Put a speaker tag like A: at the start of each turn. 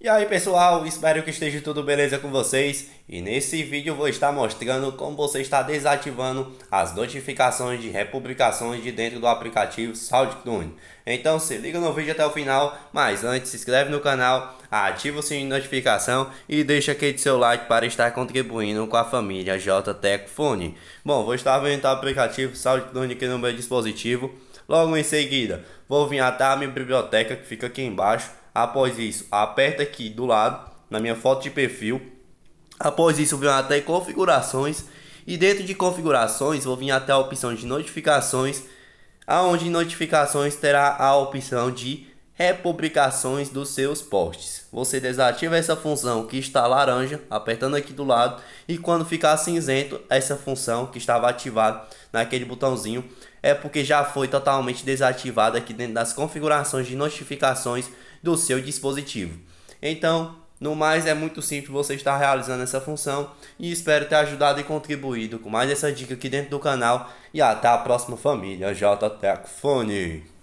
A: E aí pessoal, espero que esteja tudo beleza com vocês e nesse vídeo vou estar mostrando como você está desativando as notificações de republicações de dentro do aplicativo SoundClone. Então se liga no vídeo até o final, mas antes se inscreve no canal, ativa o sininho de notificação e deixa aquele seu like para estar contribuindo com a família JTEC Fone. Bom, vou estar vendo o aplicativo SoundClone aqui no meu dispositivo, logo em seguida vou vir até a minha biblioteca que fica aqui embaixo Após isso, aperta aqui do lado, na minha foto de perfil. Após isso, vem até configurações. E dentro de configurações, vou vir até a opção de notificações, aonde em notificações terá a opção de republicações dos seus postes. Você desativa essa função que está laranja, apertando aqui do lado, e quando ficar cinzento, essa função que estava ativada naquele botãozinho é porque já foi totalmente desativada aqui dentro das configurações de notificações do seu dispositivo. Então, no mais, é muito simples você estar realizando essa função e espero ter ajudado e contribuído com mais essa dica aqui dentro do canal. E até a próxima família, JTecFone!